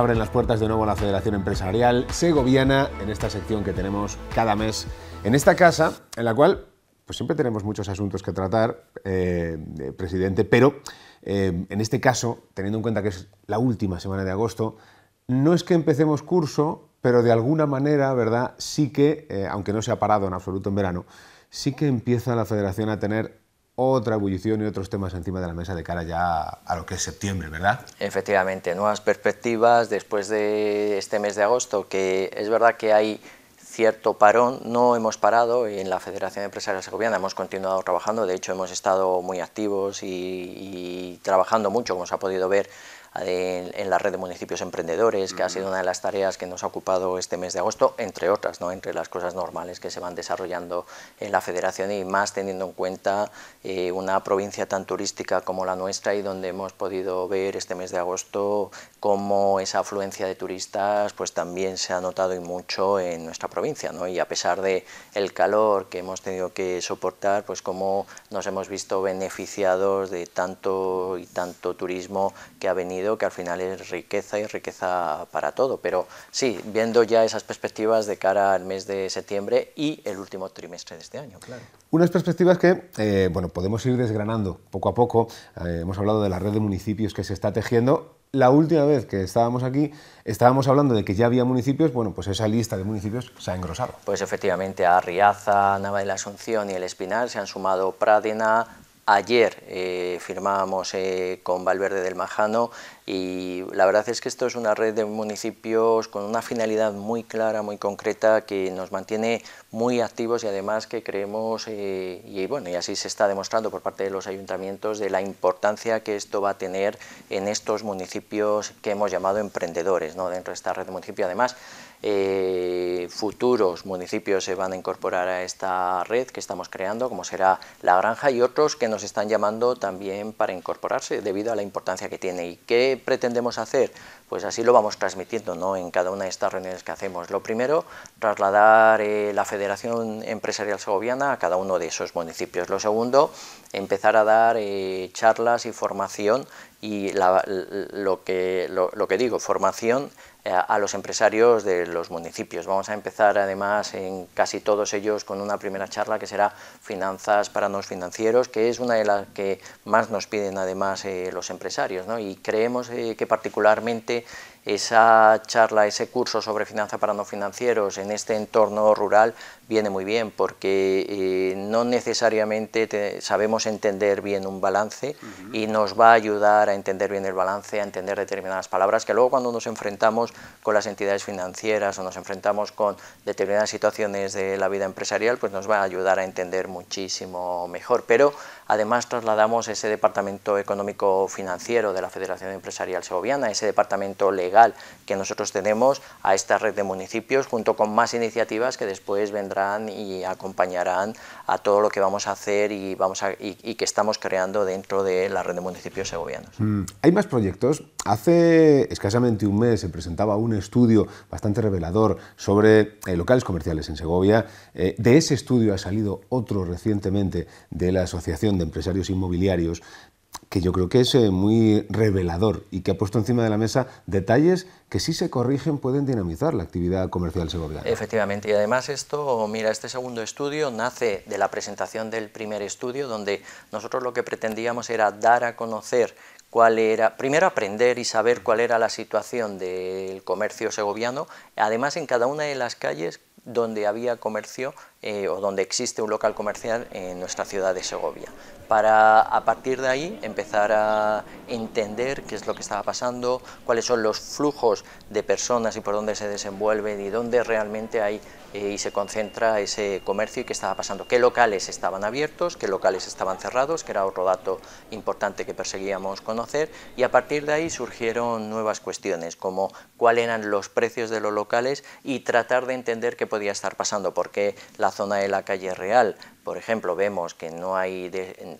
abren las puertas de nuevo a la Federación Empresarial se Segoviana en esta sección que tenemos cada mes en esta casa, en la cual pues siempre tenemos muchos asuntos que tratar, eh, presidente, pero eh, en este caso, teniendo en cuenta que es la última semana de agosto, no es que empecemos curso, pero de alguna manera, ¿verdad? Sí que, eh, aunque no se ha parado en absoluto en verano, sí que empieza la federación a tener otra ebullición y otros temas encima de la mesa de cara ya a lo que es septiembre, ¿verdad? Efectivamente, nuevas perspectivas después de este mes de agosto, que es verdad que hay cierto parón, no hemos parado y en la Federación de Empresarios Segoviana, hemos continuado trabajando, de hecho hemos estado muy activos y trabajando mucho, como se ha podido ver eh, en, la red de municipios emprendedores, que ha sido una de las tareas que nos ha ocupado este mes de agosto, entre otras, ¿no? entre las cosas normales que se van desarrollando en la federación y más teniendo en cuenta eh, una provincia tan turística como la nuestra y donde hemos podido ver este mes de agosto cómo esa afluencia de turistas pues también se ha notado y mucho en nuestra provincia y a pesar de el calor que hemos tenido que soportar pues cómo nos hemos visto beneficiados de tanto y tanto turismo que ha venido que al final es riqueza y riqueza para todo. Pero sí, viendo ya esas perspectivas de cara al mes de septiembre y el último trimestre de este año, claro. Unas perspectivas que eh, bueno, podemos ir desgranando poco a poco. Eh, hemos hablado de la red de municipios que se está tejiendo. La última vez que estábamos aquí estábamos hablando de que ya había municipios, bueno, pues esa lista de municipios se ha engrosado. Pues efectivamente, a Riaza, Nava de la Asunción y El Espinar se han sumado Pradina, Ayer eh, firmábamos eh, con Valverde del Majano y la verdad es que esto es una red de municipios con una finalidad muy clara, muy concreta, que nos mantiene muy activos y además que creemos, eh, y bueno, y así se está demostrando por parte de los ayuntamientos, de la importancia que esto va a tener en estos municipios que hemos llamado emprendedores, ¿no? dentro de esta red de municipios. Además, eh, futuros municipios se van a incorporar a esta red que estamos creando, como será La Granja, y otros que nos están llamando también para incorporarse debido a la importancia que tiene. ¿Y qué pretendemos hacer? Pues así lo vamos transmitiendo ¿no? en cada una de estas reuniones que hacemos. Lo primero, trasladar eh, la Federación Empresarial Segoviana a cada uno de esos municipios. Lo segundo, empezar a dar eh, charlas y formación y lo, que, lo, que digo, formación eh, a los empresarios de los municipios. Vamos a empezar además en casi todos ellos con una primera charla que será Finanzas para los financieros, que es una de las que más nos piden además eh, los empresarios. ¿no? Y creemos que particularmente esa charla, ese curso sobre finanzas para no financieros en este entorno rural viene muy bien porque eh, no necesariamente sabemos entender bien un balance y nos va a ayudar a entender bien el balance, a entender determinadas palabras que luego cuando nos enfrentamos con las entidades financieras o nos enfrentamos con determinadas situaciones de la vida empresarial, pues nos va a ayudar a entender muchísimo mejor. Pero Además, trasladamos ese departamento económico financiero de la Federación Empresarial Segoviana, ese departamento legal que nosotros tenemos a esta red de municipios, junto con más iniciativas que después vendrán y acompañarán a todo lo que vamos a hacer y, vamos a, y, que estamos creando dentro de la red de municipios segovianos. Mm, hay más proyectos. Hace escasamente un mes se presentaba un estudio bastante revelador sobre eh, locales comerciales en Segovia. Eh, de ese estudio ha salido otro recientemente de la Asociación de Empresarios Inmobiliarios que yo creo que es eh, muy revelador y que ha puesto encima de la mesa detalles que si se corrigen pueden dinamizar la actividad comercial segoviana. Efectivamente, y además esto, mira, este segundo estudio nace de la presentación del primer estudio donde nosotros lo que pretendíamos era dar a conocer cuál era, primero aprender y saber cuál era la situación del comercio segoviano, además en cada una de las calles donde había comercio eh, o donde existe un local comercial en nuestra ciudad de Segovia, para a partir de ahí empezar a entender qué es lo que estaba pasando, cuáles son los flujos de personas y por dónde se desenvuelven y dónde realmente hay eh, y se concentra ese comercio y qué estaba pasando, qué locales estaban abiertos, qué locales estaban cerrados, que era otro dato importante que perseguíamos conocer y a partir de ahí surgieron nuevas cuestiones como cuáles eran los precios de los locales y tratar de entender qué podía estar pasando, porque la zona de la calle Real, por ejemplo, vemos que no hay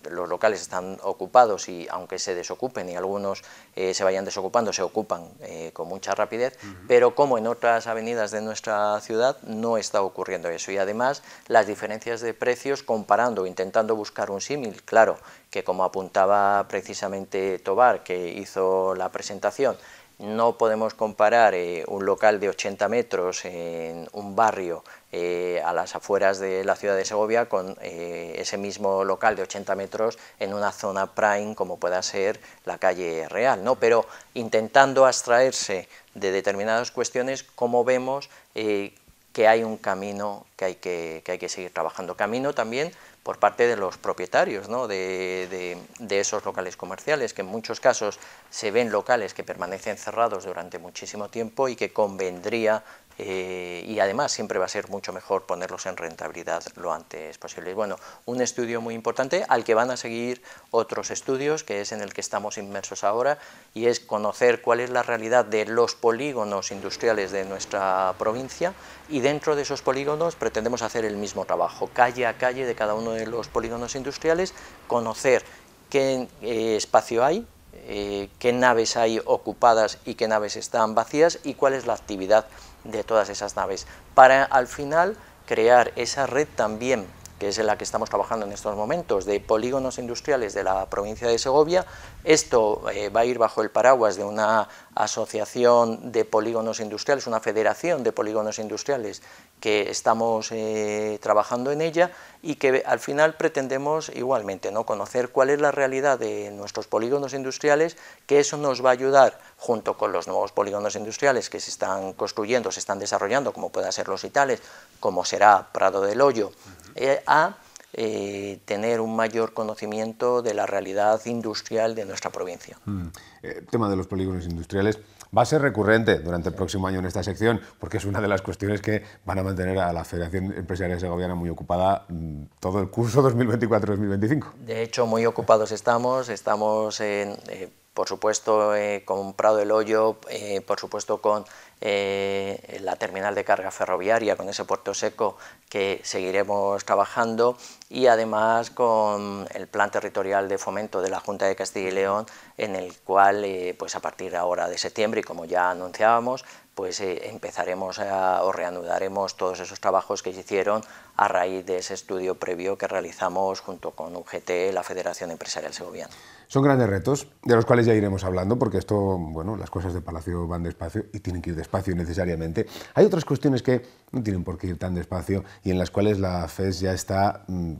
los locales están ocupados y aunque se desocupen y algunos eh, se vayan desocupando, se ocupan eh, con mucha rapidez, pero como en otras avenidas de nuestra ciudad no está ocurriendo eso. Y además las diferencias de precios comparando, intentando buscar un símil, claro, que como apuntaba precisamente Tobar, que hizo la presentación, no podemos comparar eh, un local de 80 metros en un barrio eh, a las afueras de la ciudad de Segovia con eh, ese mismo local de 80 metros en una zona prime como pueda ser la calle Real, ¿no? pero intentando abstraerse de determinadas cuestiones, como vemos eh, que hay un camino que hay que, hay que seguir trabajando. Camino también por parte de los propietarios ¿no? de, de, de, esos locales comerciales, que en muchos casos se ven locales que permanecen cerrados durante muchísimo tiempo y que convendría eh, y además siempre va a ser mucho mejor ponerlos en rentabilidad lo antes posible. Bueno, un estudio muy importante al que van a seguir otros estudios, que es en el que estamos inmersos ahora, y es conocer cuál es la realidad de los polígonos industriales de nuestra provincia y dentro de esos polígonos pretendemos hacer el mismo trabajo, calle a calle de cada uno de los polígonos industriales, conocer qué eh, espacio hay, eh, qué naves hay ocupadas y qué naves están vacías y cuál es la actividad de todas esas naves, para al final crear esa red también que es en la que estamos trabajando en estos momentos, de polígonos industriales de la provincia de Segovia. Esto eh, va a ir bajo el paraguas de una asociación de polígonos industriales, una federación de polígonos industriales que estamos eh, trabajando en ella y que al final pretendemos igualmente ¿no? conocer cuál es la realidad de nuestros polígonos industriales, que eso nos va a ayudar junto con los nuevos polígonos industriales que se están construyendo, se están desarrollando, como puedan ser los Itales, como será Prado del Hoyo, eh, a eh, tener un mayor conocimiento de la realidad industrial de nuestra provincia. Mm. El eh, tema de los polígonos industriales va a ser recurrente durante el próximo año en esta sección, porque es una de las cuestiones que van a mantener a la Federación Empresarial Segoviana muy ocupada mm, todo el curso 2024-2025. De hecho, muy ocupados estamos, estamos en, eh, por supuesto he eh, con Prado Hoyo, eh, por supuesto con eh, la terminal de carga ferroviaria, con ese puerto seco que seguiremos trabajando y además con el plan territorial de fomento de la Junta de Castilla y León, en el cual pues a partir de ahora de septiembre, y como ya anunciábamos, pues empezaremos o reanudaremos todos esos trabajos que se hicieron a raíz de ese estudio previo que realizamos junto con UGT, la Federación Empresarial Segoviana. Son grandes retos, de los cuales ya iremos hablando, porque esto, bueno, las cosas de Palacio van despacio y tienen que ir despacio necesariamente. Hay otras cuestiones que no tienen por qué ir tan despacio y en las cuales la FES ya está, mm,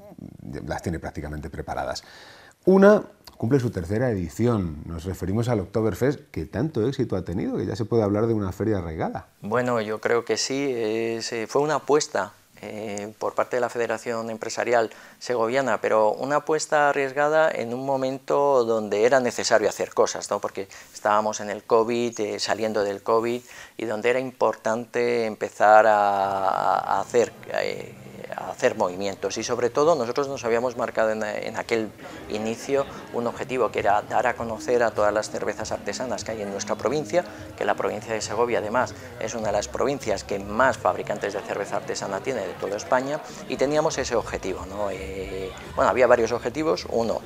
las tiene prácticamente preparadas. Una cumple su tercera edición. Nos referimos al Oktoberfest, que tanto éxito ha tenido, que ya se puede hablar de una feria arraigada. Bueno, yo creo que sí. Eh, fue una apuesta eh, por parte de la Federación Empresarial Segoviana, pero una apuesta arriesgada en un momento donde era necesario hacer cosas, porque estábamos en el COVID, eh, saliendo del COVID, y donde era importante empezar a, hacer... Eh, hacer movimientos y sobre todo nosotros nos habíamos marcado en, aquel inicio un objetivo que era dar a conocer a todas las cervezas artesanas que hay en nuestra provincia, que la provincia de Segovia además es una de las provincias que más fabricantes de cerveza artesana tiene de toda España y teníamos ese objetivo. Eh, bueno, había varios objetivos, uno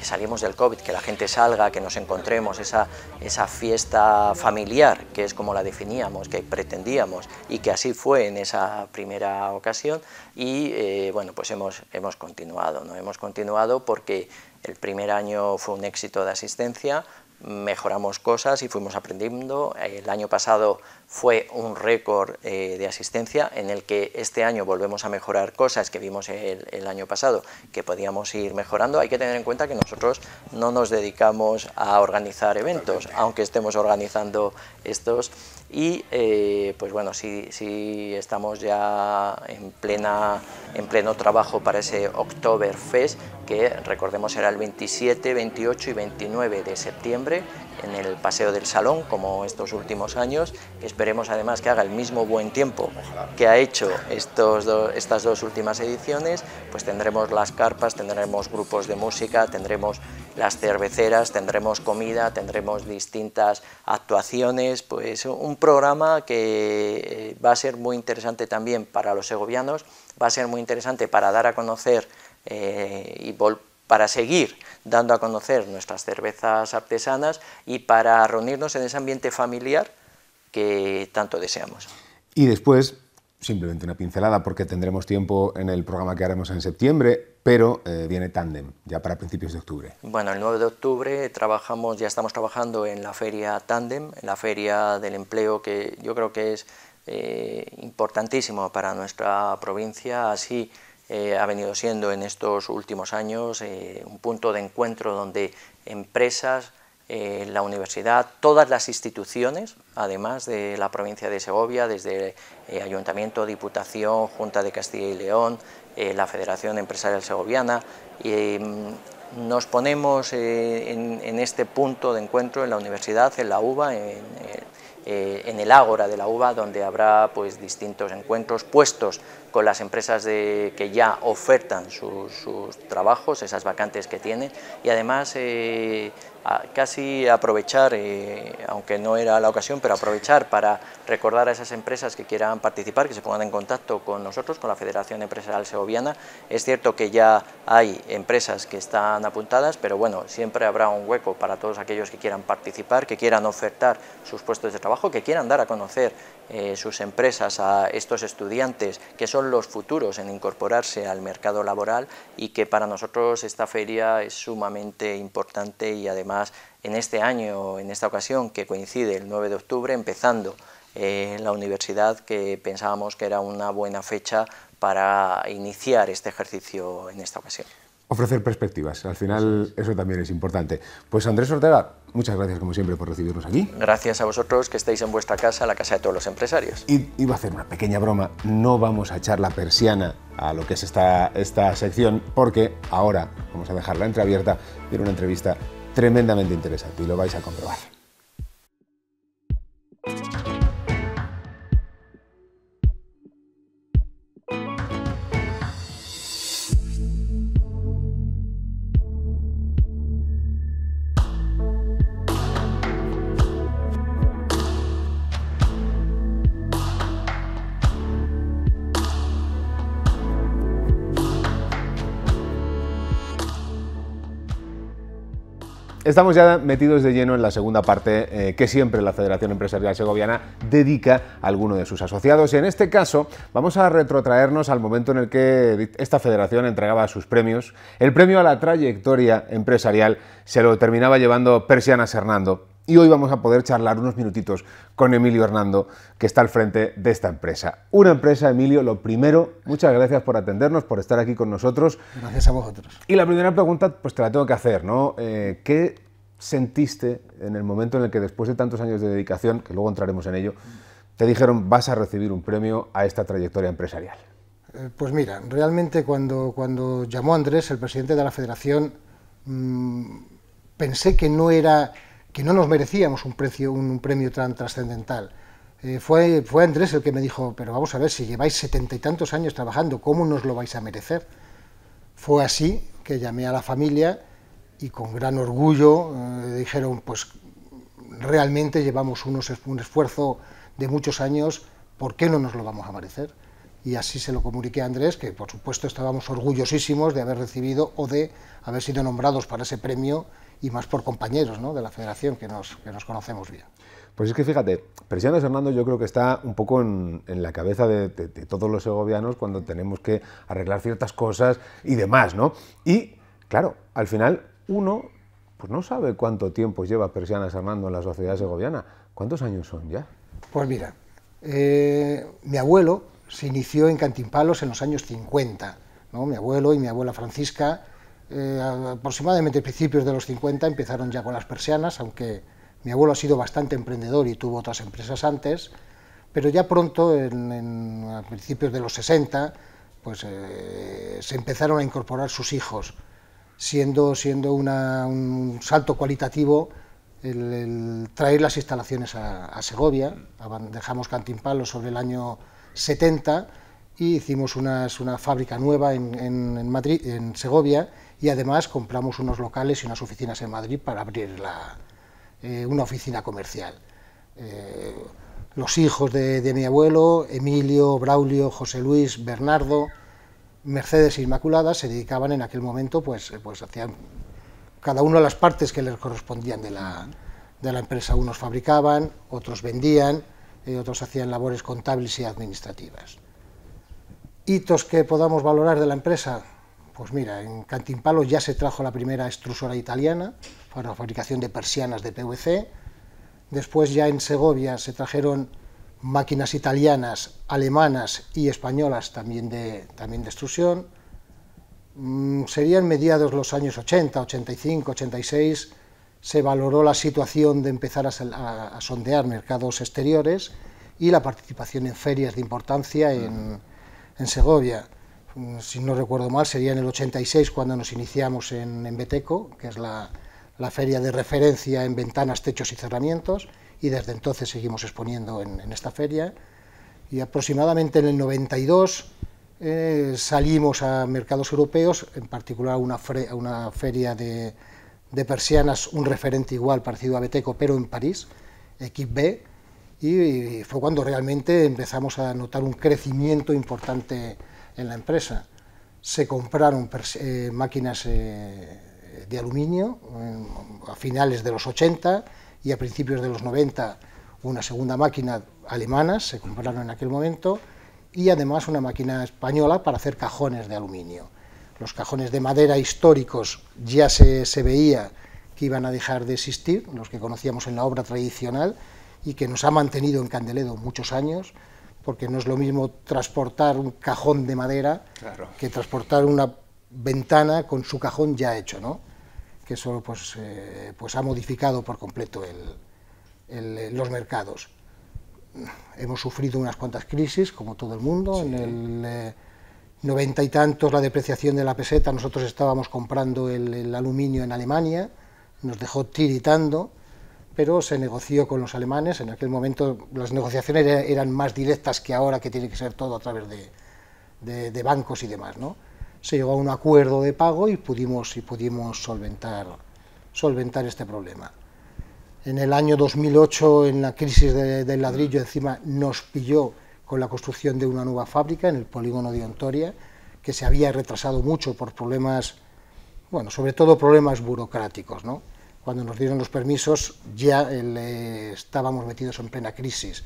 que salimos del COVID, que la gente salga, que nos encontremos, esa, esa fiesta familiar, que es como la definíamos, que pretendíamos, y que así fue en esa primera ocasión, y eh, bueno, pues hemos, hemos continuado, ¿no? Hemos continuado porque el primer año fue un éxito de asistencia, mejoramos cosas y fuimos aprendiendo. El año pasado fue un récord eh, de asistencia en el que este año volvemos a mejorar cosas que vimos el, año pasado que podíamos ir mejorando. Hay que tener en cuenta que nosotros no nos dedicamos a organizar eventos, aunque estemos organizando estos y eh, pues bueno, si estamos ya en, plena, en pleno trabajo para ese Fest que recordemos será el 27, 28 y 29 de septiembre en el Paseo del Salón, como estos últimos años. Esperemos además que haga el mismo buen tiempo que ha hecho estos estas dos últimas ediciones, pues tendremos las carpas, tendremos grupos de música, tendremos las cerveceras, tendremos comida, tendremos distintas actuaciones, pues un programa que eh, va a ser muy interesante también para los segovianos, va a ser muy interesante para dar a conocer eh, y volver para seguir dando a conocer nuestras cervezas artesanas y para reunirnos en ese ambiente familiar que tanto deseamos. Y después, simplemente una pincelada, porque tendremos tiempo en el programa que haremos en septiembre, pero eh, viene Tandem, ya para principios de octubre. Bueno, el 9 de octubre trabajamos, ya estamos trabajando en la feria Tandem, en la feria del empleo, que yo creo que es eh, importantísimo para nuestra provincia, así eh, ha venido siendo en estos últimos años eh, un punto de encuentro donde empresas, eh, la universidad, todas las instituciones, además de la provincia de Segovia, desde Ayuntamiento, Diputación, Junta de Castilla y León, la Federación Empresarial Segoviana, mm, nos ponemos en, este punto de encuentro en la universidad, en la UBA, en, el ágora de la uva, donde habrá pues distintos encuentros, puestos con las empresas de, que ya ofertan sus, trabajos, esas vacantes que tienen, y además eh, casi aprovechar, eh, aunque no era la ocasión, pero aprovechar para recordar a esas empresas que quieran participar, que se pongan en contacto con nosotros, con la Federación Empresarial Segoviana. Es cierto que ya hay empresas que están apuntadas, pero bueno, siempre habrá un hueco para todos aquellos que quieran participar, que quieran ofertar sus puestos de trabajo, que quieran dar a conocer eh, sus empresas a estos estudiantes que son los futuros en incorporarse al mercado laboral y que para nosotros esta feria es sumamente importante y además en este año, en esta ocasión que coincide el 9 de octubre, empezando eh, en la universidad que pensábamos que era una buena fecha para iniciar este ejercicio en esta ocasión. Ofrecer perspectivas, al final eso también es importante. Pues Andrés Ortega, muchas gracias como siempre por recibirnos aquí. Gracias a vosotros que estáis en vuestra casa, la casa de todos los empresarios. Y iba a hacer una pequeña broma, no vamos a echar la persiana a lo que es esta, esta sección porque ahora vamos a dejarla entreabierta y una entrevista tremendamente interesante y lo vais a comprobar. Estamos ya metidos de lleno en la segunda parte eh, que siempre la Federación Empresarial Segoviana dedica a alguno de sus asociados y en este caso vamos a retrotraernos al momento en el que esta federación entregaba sus premios. El premio a la trayectoria empresarial se lo terminaba llevando Persiana Hernando. Y hoy vamos a poder charlar unos minutitos con Emilio Hernando, que está al frente de esta empresa. Una empresa, Emilio, lo primero, muchas gracias por atendernos, por estar aquí con nosotros. Gracias a vosotros. Y la primera pregunta, pues te la tengo que hacer, ¿no? Eh, ¿Qué sentiste en el momento en el que después de tantos años de dedicación, que luego entraremos en ello, te dijeron vas a recibir un premio a esta trayectoria empresarial? Eh, pues mira, realmente cuando, cuando llamó Andrés, el presidente de la federación, mm, pensé que no era que no nos merecíamos un, precio, un, premio tan trascendental. Eh, fue, fue Andrés el que me dijo, pero vamos a ver, si lleváis setenta y tantos años trabajando, ¿cómo nos lo vais a merecer? Fue así que llamé a la familia y con gran orgullo eh, dijeron, pues realmente llevamos unos, un esfuerzo de muchos años, ¿por qué no nos lo vamos a merecer? Y así se lo comuniqué a Andrés, que por supuesto estábamos orgullosísimos de haber recibido o de haber sido nombrados para ese premio y más por compañeros de la federación que nos, conocemos bien. Pues es que fíjate, San Hernando yo creo que está un poco en, la cabeza de, todos los segovianos cuando tenemos que arreglar ciertas cosas y demás, ¿no? Y claro, al final uno pues no sabe cuánto tiempo lleva Persianas Hernando en la sociedad segoviana. ¿Cuántos años son ya? Pues mira, eh, mi abuelo se inició en Cantimpalos en los años 50. ¿no? Mi abuelo y mi abuela Francisca eh, aproximadamente a principios de los 50 empezaron ya con las persianas, aunque mi abuelo ha sido bastante emprendedor y tuvo otras empresas antes, pero ya pronto, en, a principios de los 60, pues eh, se empezaron a incorporar sus hijos, siendo, siendo un salto cualitativo el, traer las instalaciones a, Segovia, dejamos Cantimpalo sobre el año 70 y hicimos una fábrica nueva Madrid, en Segovia y además compramos unos locales y unas oficinas en Madrid para abrir eh, una oficina comercial. Eh, los hijos de, mi abuelo, Emilio, Braulio, José Luis, Bernardo, Mercedes e Inmaculada, se dedicaban en aquel momento, pues, eh, pues hacían cada uno de las partes que les correspondían de la, empresa. Unos fabricaban, otros vendían, y otros hacían labores contables y administrativas. ¿Hitos que podamos valorar de la empresa? Pues mira, en Cantimpalo ya se trajo la primera extrusora italiana para la fabricación de persianas de PVC. Después ya en Segovia se trajeron máquinas italianas, alemanas y españolas también de, también de extrusión. Mm, serían mediados los años 80, 85, 86, se valoró la situación de empezar a, a sondear mercados exteriores y la participación en ferias de importancia en, en Segovia. Mm, si no recuerdo mal, sería en el 86 cuando nos iniciamos en, Beteco, que es la, feria de referencia en ventanas, techos y cerramientos, y desde entonces seguimos exponiendo en, esta feria. Y aproximadamente en el 92 eh, salimos a mercados europeos, en particular una, una feria de, persianas, un referente igual parecido a Beteco, pero en París, Equipe B, y fue cuando realmente empezamos a notar un crecimiento importante en la empresa se compraron eh, máquinas eh, de aluminio eh, a finales de los 80 y a principios de los 90 una segunda máquina alemana, se compraron en aquel momento, y además una máquina española para hacer cajones de aluminio. Los cajones de madera históricos ya se, se veía que iban a dejar de existir, los que conocíamos en la obra tradicional, y que nos ha mantenido en Candeledo muchos años, porque no es lo mismo transportar un cajón de madera que transportar una ventana con su cajón ya hecho, que eso pues, eh, pues ha modificado por completo eh, los mercados. Hemos sufrido unas cuantas crisis, como todo el mundo, en el 90 eh, y tantos la depreciación de la peseta, nosotros estábamos comprando el, el aluminio en Alemania, nos dejó tiritando, pero se negoció con los alemanes. En aquel momento las negociaciones eran más directas que ahora, que tiene que ser todo a través de, bancos y demás. ¿no? Se llegó a un acuerdo de pago y pudimos, y pudimos solventar, solventar este problema. En el año 2008, en la crisis del ladrillo, mm. encima nos pilló con la construcción de una nueva fábrica en el polígono de Ontoria, que se había retrasado mucho por problemas, bueno, sobre todo problemas burocráticos, ¿no? Cuando nos dieron los permisos ya eh, estábamos metidos en plena crisis.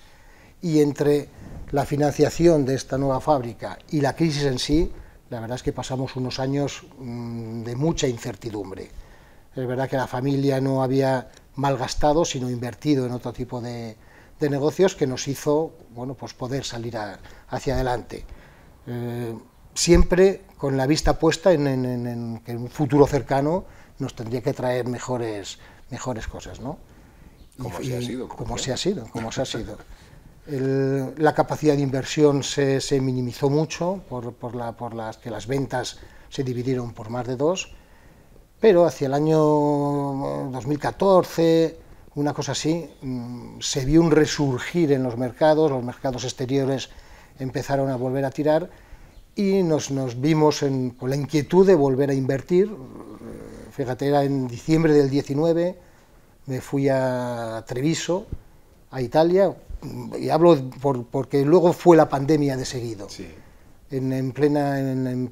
Y entre la financiación de esta nueva fábrica y la crisis en sí, la verdad es que pasamos unos años mm, de mucha incertidumbre. Es verdad que la familia no había malgastado, sino invertido en otro tipo de, negocios que nos hizo bueno, pues poder salir hacia adelante. Eh, siempre con la vista puesta en un futuro cercano nos tendría que traer mejores, mejores cosas, ¿no? Como se ha sido. Como se ha sido, se ha sido. la capacidad de inversión se, minimizó mucho por, la, por, las que las ventas se dividieron por más de dos, pero hacia el año 2014, eh, una cosa así, mm, se vio un resurgir en los mercados, los mercados exteriores empezaron a volver a tirar y nos, nos vimos con la inquietud de volver a invertir, fíjate, era en diciembre del 19, me fui a Treviso, a Italia, y hablo porque luego fue la pandemia de seguido. Sí. En, plena, eh,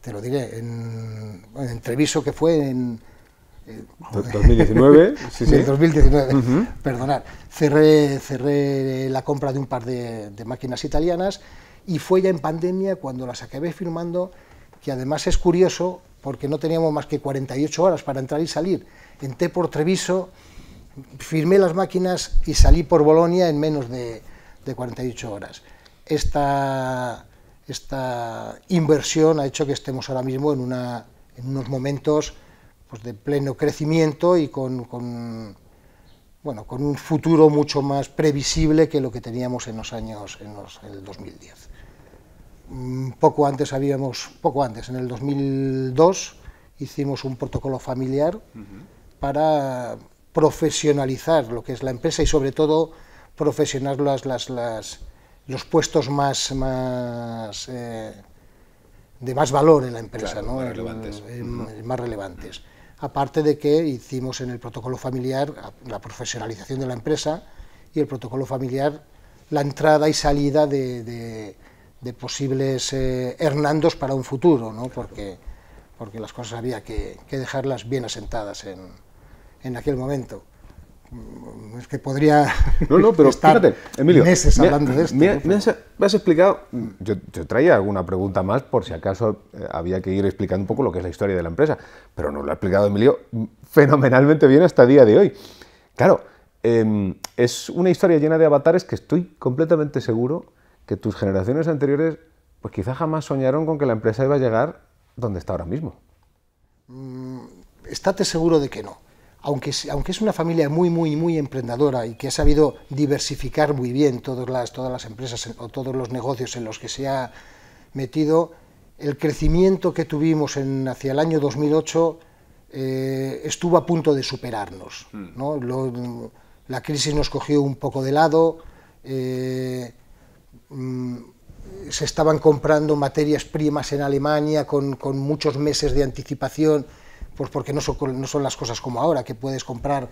te lo diré, en, Treviso que fue en... 2019, eh, sí, 2019, perdonad. Cerré, cerré la compra de un par de, de máquinas italianas y fue ya en pandemia cuando las acabé firmando que además es curioso porque no teníamos más que 48 horas para entrar y salir. Entré por Treviso, firmé las máquinas y salí por Bolonia en menos de, 48 horas. Esta, inversión ha hecho que estemos ahora mismo en, unos momentos pues, de pleno crecimiento y con, un futuro mucho más previsible que lo que teníamos en los años, en 2010. Mm, poco antes habíamos, poco antes, en el 2002, hicimos un protocolo familiar para profesionalizar lo que es la empresa y sobre todo profesionalizar los puestos más, más eh, de más valor en la empresa, más, relevantes. Aparte de que hicimos en el protocolo familiar la profesionalización de la empresa y el protocolo familiar la entrada y salida de de posibles eh, Hernandos para un futuro, ¿no? porque, porque las cosas había que, dejarlas bien asentadas en, en, aquel momento. Mm, es que podría no, no, pero estar Emilio, meses hablando de esto. Me, has, explicado, yo, traía alguna pregunta más por si acaso eh, había que ir explicando un poco lo que es la historia de la empresa, pero nos lo ha explicado Emilio mm, fenomenalmente bien hasta el día de hoy. Claro, em, es una historia llena de avatares que estoy completamente seguro que tus generaciones anteriores, pues quizá jamás soñaron con que la empresa iba a llegar donde está ahora mismo. Mm, estate seguro de que no. Aunque, aunque, es una familia muy, muy, muy emprendedora y que ha sabido diversificar muy bien todas las, todas las empresas o todos los negocios en los que se ha metido, el crecimiento que tuvimos en, hacia el año 2008 eh, estuvo a punto de superarnos. Mm. ¿no? la crisis nos cogió un poco de lado. Eh, Mm, se estaban comprando materias primas en Alemania con, muchos meses de anticipación, pues porque no son, las cosas como ahora, que puedes comprar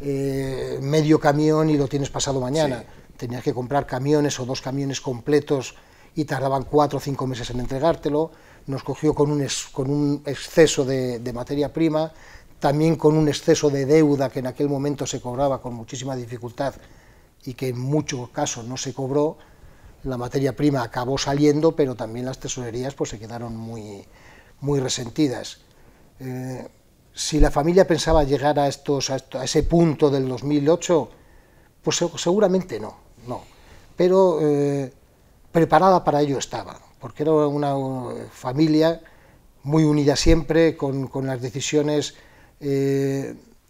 eh, medio camión y lo tienes pasado mañana. Tenías que comprar camiones o dos camiones completos y tardaban cuatro o cinco meses en entregártelo. Nos cogió con un, con un exceso de, de materia prima, también con un exceso de deuda que en aquel momento se cobraba con muchísima dificultad y que en muchos casos no se cobró la materia prima acabó saliendo, pero también las tesorerías pues, se quedaron muy, muy resentidas. Eh, si la familia pensaba llegar a, estos, a, ese punto del 2008, pues seguramente no, no. Pero eh, preparada para ello estaba, porque era una eh, familia muy unida siempre, con, las decisiones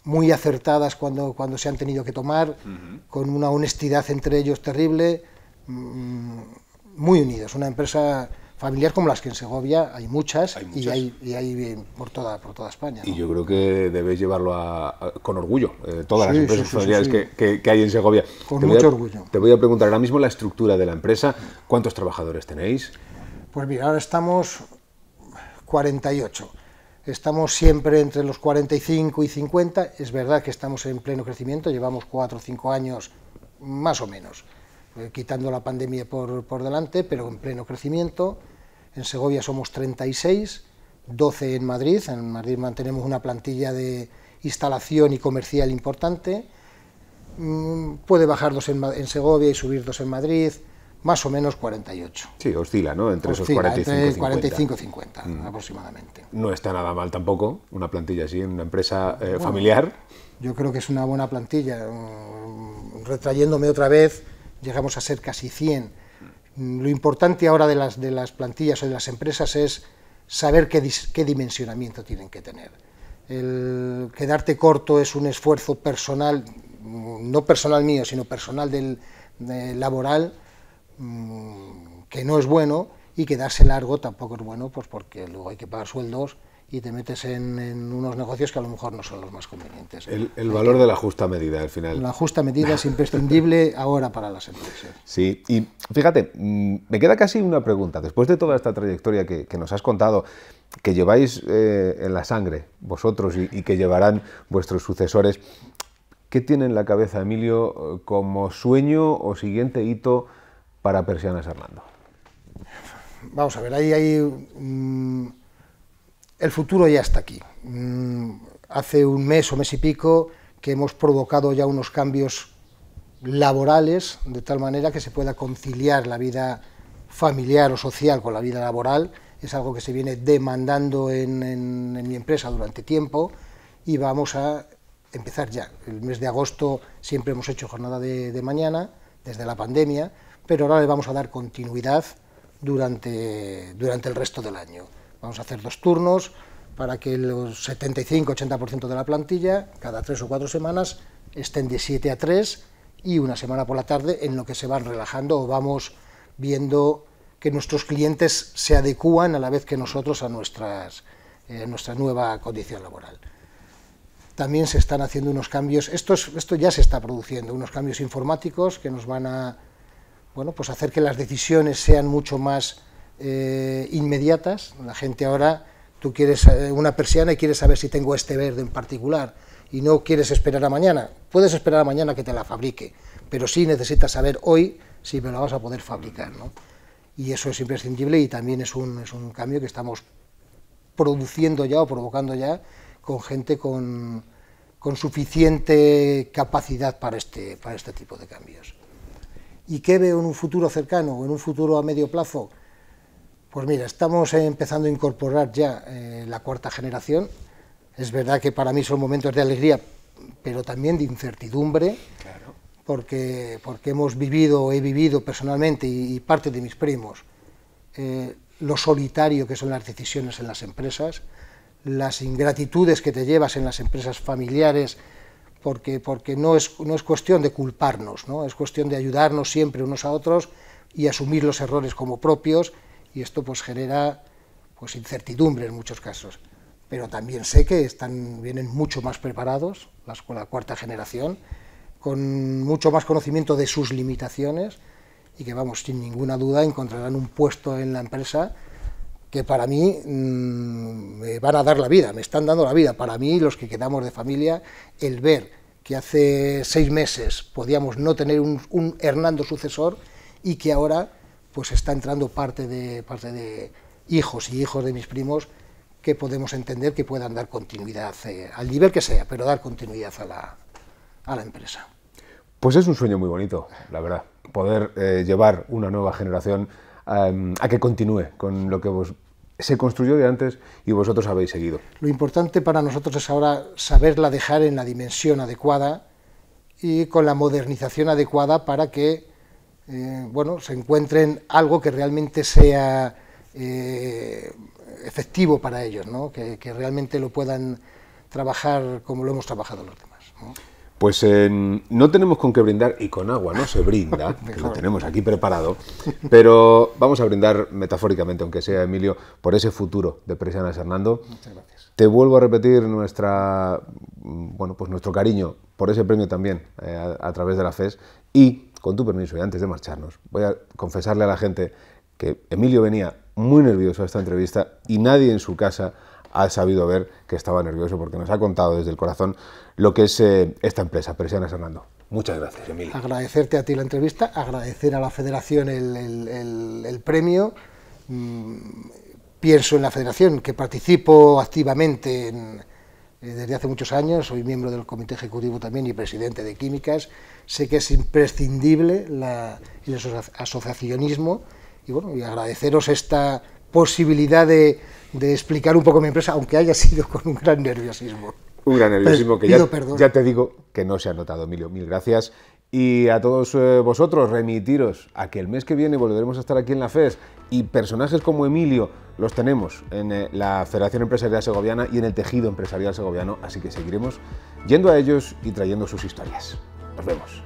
muy acertadas cuando, cuando se han tenido que tomar, con una honestidad entre ellos terrible Mm, muy unidos, una empresa familiar como las que en Segovia hay muchas, Y, hay, por toda por toda España. Y yo creo que debéis llevarlo con orgullo, eh, todas las empresas familiares que, hay en Segovia. Con mucho orgullo. Te voy a preguntar ahora mismo la estructura de la empresa, ¿cuántos trabajadores tenéis? Pues mira, ahora estamos 48. Estamos siempre entre los 45 y 50. Es verdad que estamos en pleno crecimiento, llevamos 4 o 5 años más o menos. Eh, quitando la pandemia por, delante, pero en pleno crecimiento. En Segovia somos 36, 12 en Madrid. En Madrid mantenemos una plantilla de instalación y comercial importante. Mm, puede bajar dos en, Segovia y subir dos en Madrid, más o menos 48. Sí, oscila, ¿no? Entre esos 45 y 50, mm. aproximadamente. No está nada mal tampoco una plantilla así en una empresa eh, familiar. Yo creo que es una buena plantilla. Mm, retrayéndome otra vez llegamos a ser casi 100. Lo importante ahora de las, de las plantillas o de las empresas es saber qué, dimensionamiento tienen que tener. El quedarte corto es un esfuerzo personal, mm, no personal mío, sino personal del, laboral, mm, que no es bueno, y quedarse largo tampoco es bueno, pues porque luego hay que pagar sueldos y te metes en, unos negocios que a lo mejor no son los más convenientes. El, valor de la justa medida, al final. La justa medida es imprescindible ahora para las empresas. Sí, y fíjate, mm, me queda casi una pregunta. Después de toda esta trayectoria que, nos has contado, que lleváis eh, en la sangre vosotros y, que llevarán vuestros sucesores, ¿qué tiene en la cabeza Emilio eh, como sueño o siguiente hito para Persianas Armando? Vamos a ver, ahí hay... Mm, el futuro ya está aquí. Mm, hace un mes o mes y pico que hemos provocado ya unos cambios laborales de tal manera que se pueda conciliar la vida familiar o social con la vida laboral. Es algo que se viene demandando en, mi empresa durante tiempo y vamos a empezar ya. El mes de agosto siempre hemos hecho jornada de, de mañana desde la pandemia, pero ahora le vamos a dar continuidad durante, durante el resto del año. Vamos a hacer dos turnos para que los 75-80% de la plantilla, cada tres o cuatro semanas, estén de 7 a 3 y una semana por la tarde en lo que se van relajando o vamos viendo que nuestros clientes se adecúan a la vez que nosotros a nuestras, eh, nuestra nueva condición laboral. También se están haciendo unos cambios, esto, esto ya se está produciendo, unos cambios informáticos que nos van a bueno, pues hacer que las decisiones sean mucho más eh, inmediatas. La gente ahora, tú quieres eh, una persiana y quieres saber si tengo este verde en particular y no quieres esperar a mañana. Puedes esperar a mañana que te la fabrique, pero sí necesitas saber hoy si me la vas a poder fabricar. Y eso es imprescindible y también es un, cambio que estamos produciendo ya o provocando ya con gente con, suficiente capacidad para este, para este tipo de cambios. ¿Y qué veo en un futuro cercano o en un futuro a medio plazo? Pues mira, estamos empezando a incorporar ya eh, la cuarta generación. Es verdad que para mí son momentos de alegría, pero también de incertidumbre, porque, hemos vivido, he vivido personalmente y, parte de mis primos, eh, lo solitario que son las decisiones en las empresas, las ingratitudes que te llevas en las empresas familiares, porque, porque no, es, cuestión de culparnos, ¿no? es cuestión de ayudarnos siempre unos a otros y asumir los errores como propios y esto pues genera pues incertidumbre en muchos casos. Pero también sé que están, vienen mucho más preparados, con la cuarta generación, con mucho más conocimiento de sus limitaciones y que vamos, sin ninguna duda encontrarán un puesto en la empresa que para mí mm, me van a dar la vida, me están dando la vida. Para mí, los que quedamos de familia, el ver que hace seis meses podíamos no tener un, un Hernando sucesor y que ahora pues está entrando parte de, parte de hijos y hijos de mis primos que podemos entender que puedan dar continuidad, eh, al nivel que sea, pero dar continuidad a la, empresa. Pues es un sueño muy bonito, la verdad, poder eh, llevar una nueva generación em, a que continúe con lo que se construyó de antes y vosotros habéis seguido. Lo importante para nosotros es ahora saberla dejar en la dimensión adecuada y con la modernización adecuada para que eh, bueno, se encuentren algo que realmente sea eh, efectivo para ellos, ¿no? que, realmente lo puedan trabajar como lo hemos trabajado los demás. Pues eh, no tenemos con qué brindar, y con agua no se brinda, que lo tenemos aquí preparado, pero vamos a brindar metafóricamente, aunque sea Emilio, por ese futuro de presiones Hernando. Muchas gracias. Te vuelvo a repetir nuestra, bueno, pues nuestro cariño por ese premio también a, través de la FES y con tu permiso y antes de marcharnos, voy a confesarle a la gente que Emilio venía muy nervioso a esta entrevista y nadie en su casa ha sabido ver que estaba nervioso porque nos ha contado desde el corazón lo que es eh, esta empresa, Persiana Hernando. Muchas gracias, Emilio. Agradecerte a ti la entrevista, agradecer a la federación el, premio. Mm, pienso en la federación, que participo activamente en, eh, desde hace muchos años, soy miembro del comité ejecutivo también y presidente de Químicas, sé que es imprescindible la, el asociacionismo y bueno, y agradeceros esta posibilidad de, explicar un poco mi empresa, aunque haya sido con un gran nerviosismo. Un gran pues nerviosismo que ya, ya, te digo que no se ha notado, Emilio. Mil gracias y a todos eh, vosotros remitiros a que el mes que viene volveremos a estar aquí en la FES y personajes como Emilio los tenemos en eh, la Federación Empresarial Segoviana y en el tejido empresarial segoviano, así que seguiremos yendo a ellos y trayendo sus historias. Nos vemos.